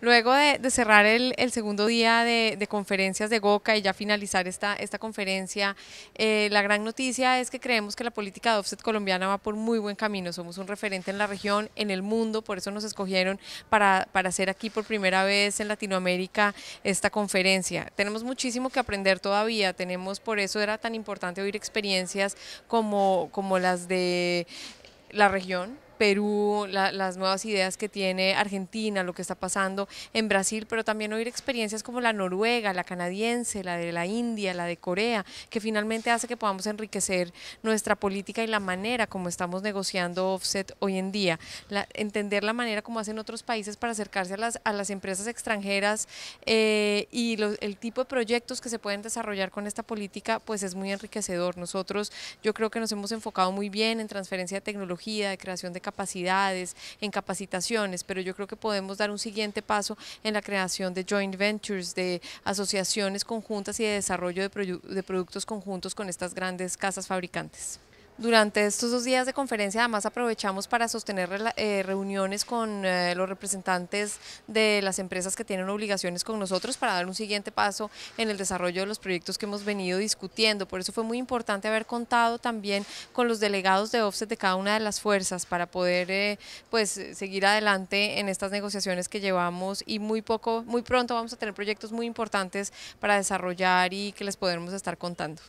Luego de, cerrar el, segundo día de, conferencias de GOCA y ya finalizar esta, esta conferencia, eh, la gran noticia es que creemos que la política de offset colombiana va por muy buen camino. Somos un referente en la región, en el mundo, por eso nos escogieron para, hacer aquí por primera vez en Latinoamérica esta conferencia. Tenemos muchísimo que aprender todavía, tenemos por eso era tan importante oír experiencias como las de la región, Perú, las nuevas ideas que tiene Argentina, lo que está pasando en Brasil, pero también oír experiencias como la noruega, la canadiense, la de la India, la de Corea, que finalmente hace que podamos enriquecer nuestra política y la manera como estamos negociando offset hoy en día, la, entender la manera como hacen otros países para acercarse a las, a las empresas extranjeras eh, y el tipo de proyectos que se pueden desarrollar con esta política, pues es muy enriquecedor. Nosotros yo creo que nos hemos enfocado muy bien en transferencia de tecnología, de creación de capacidades, en capacitaciones, pero yo creo que podemos dar un siguiente paso en la creación de joint ventures, de asociaciones conjuntas y de desarrollo de, productos conjuntos con estas grandes casas fabricantes. Durante estos dos días de conferencia además aprovechamos para sostener eh, reuniones con eh, los representantes de las empresas que tienen obligaciones con nosotros para dar un siguiente paso en el desarrollo de los proyectos que hemos venido discutiendo. Por eso fue muy importante haber contado también con los delegados de offset de cada una de las fuerzas para poder eh, pues, seguir adelante en estas negociaciones que llevamos y muy poco, muy pronto vamos a tener proyectos muy importantes para desarrollar y que les podremos estar contando.